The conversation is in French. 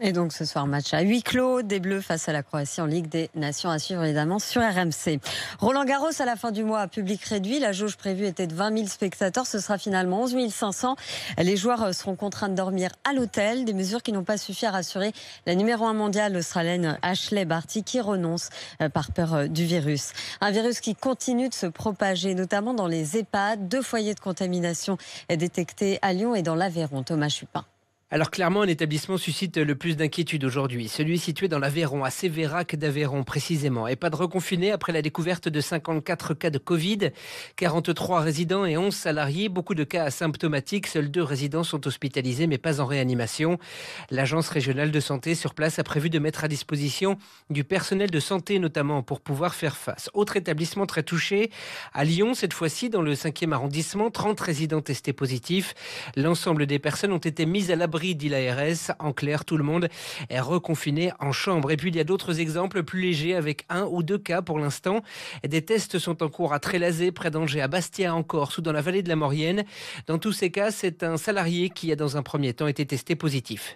Et donc ce soir, match à huis clos, des Bleus face à la Croatie en Ligue des Nations à suivre évidemment sur RMC. Roland Garros à la fin du mois public réduit, la jauge prévue était de 20 000 spectateurs, ce sera finalement 11 500. Les joueurs euh, seront contraints de dormir à l'hôtel, des mesures qui n'ont pas suffi à rassurer la numéro 1 mondiale, australienne Ashley Barty, qui renonce euh, par peur euh, du virus. Un virus qui continue de se propager, notamment dans les EHPAD, deux foyers de contamination détectés à Lyon et dans l'Aveyron. Thomas Chupin. Alors clairement, un établissement suscite le plus d'inquiétude aujourd'hui, celui situé dans l'Aveyron, à Sévérac d'Aveyron précisément. Et pas de reconfiné après la découverte de 54 cas de Covid, 43 résidents et 11 salariés, beaucoup de cas asymptomatiques, seuls deux résidents sont hospitalisés mais pas en réanimation. L'agence régionale de santé sur place a prévu de mettre à disposition du personnel de santé notamment pour pouvoir faire face. Autre établissement très touché, à Lyon, cette fois-ci dans le 5e arrondissement, 30 résidents testés positifs. L'ensemble des personnes ont été mises à l'abri dit l'ARS. En clair, tout le monde est reconfiné en chambre. Et puis il y a d'autres exemples plus légers avec un ou deux cas pour l'instant. Des tests sont en cours à Trélazé, près d'Angers, à Bastia en Corse ou dans la vallée de la Maurienne. Dans tous ces cas, c'est un salarié qui a dans un premier temps été testé positif.